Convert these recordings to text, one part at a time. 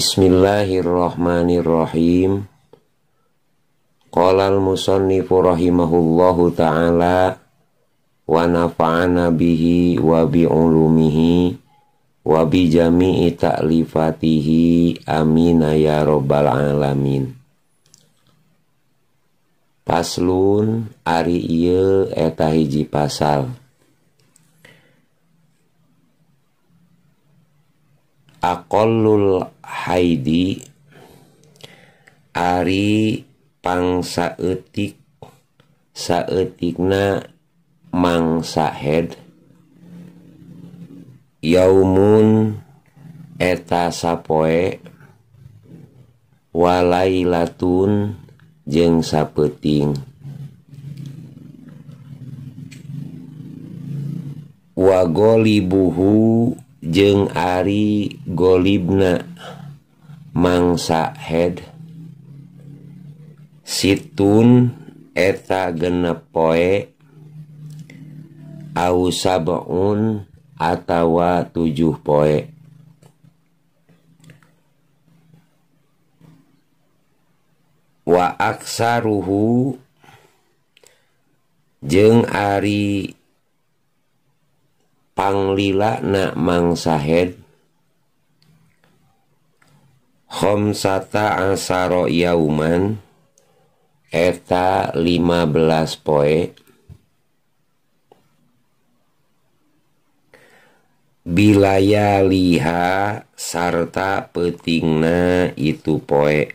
Bismillahirrahmanirrahim. Qalal musannifu rahimahullahu ta'ala wa nafa'ana bihi wa bi'ulumihi wa bi jami'i ta'lifatihi amina ya rabbal alamin. Paslun ari iya etahiji pasal. Aqallul Heidi Ari pangsaetik Saetikna mangsa head yamun eta sappoek wailaun jeng sapetingwaggoli buhu jeng Ari golibna mangsa head situn eta genep poek ausaboun attawa 7 waaksahu jeng Aripangglilaknak mangsa head Khomsata asaro yauman Eta 15 poe Bilaya liha sarta petingna itu poe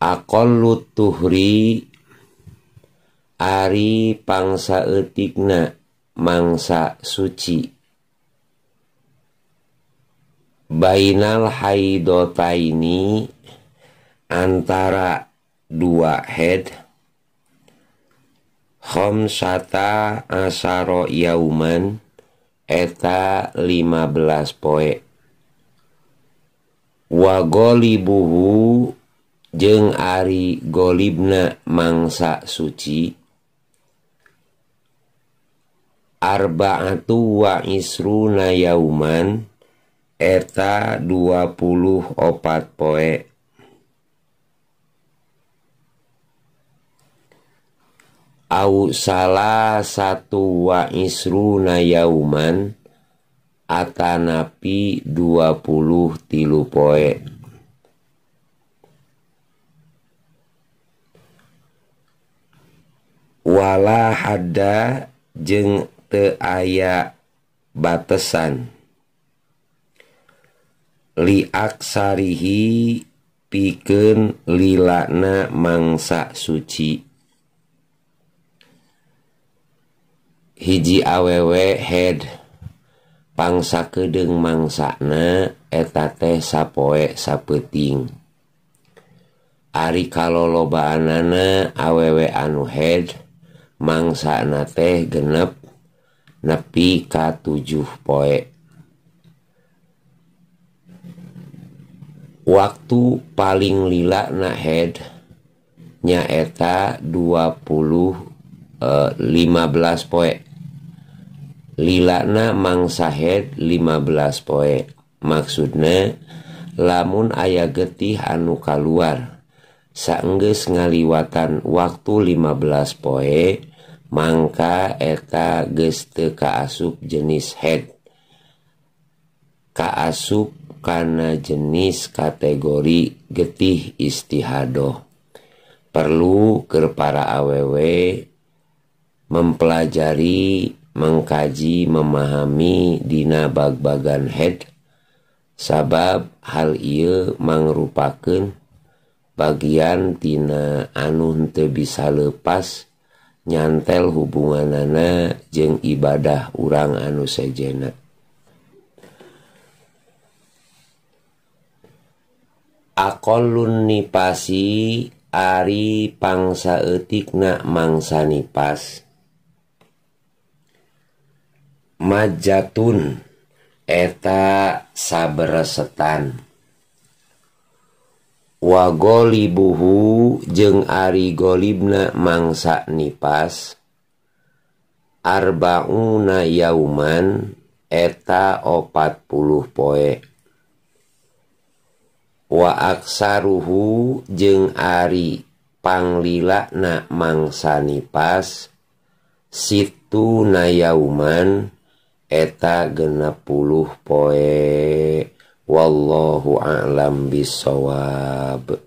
Akon tuhri Ari pangsa etikna mangsa suci Bainal haidota ini antara dua head Homsata asaro yauman eta 15 poe Wagolibuhu jeng ari golibna mangsa suci Arba'atu wa isruna yauman Erta 20 opat poe salah satu Wa isru nayauman Atanapi 20 tilu poewala ada je te aya batesan akssarihi piken lilakna mangsa suci hiji awewek head pangsa keheng mangsana eta teh sapoek sappet Ari kal lobaana awewek anu head mangsana teh genep nepi k7 poek waktu paling lilakna head nya eta15 poi lilakna mangsa head 15 poie maksudnya lamun ayah getih anuka luar sangges ngaliwatan waktu 15 poie Maka K geste Kaasup jenis head kaasup jenis kategori getih istihado perlu ke para awW mempelajari mengkaji memahami Dina bag-bagan head sabab hal I mengerupakan bagiantinana anunte bisa lepas nyantel hubungan nana jeng ibadah urang an jenak angkan akolunipasi Ari pangsaetikna mangs nipas Majatun eta sabresetan Wagolibuhu jeung Ari Golibna mangsa nipasarbang nauman eta opat poek Waaksauhu jeung Aripangglilaknak mangsani pas Si nauman eta geneppul poie wallohu alam bisawab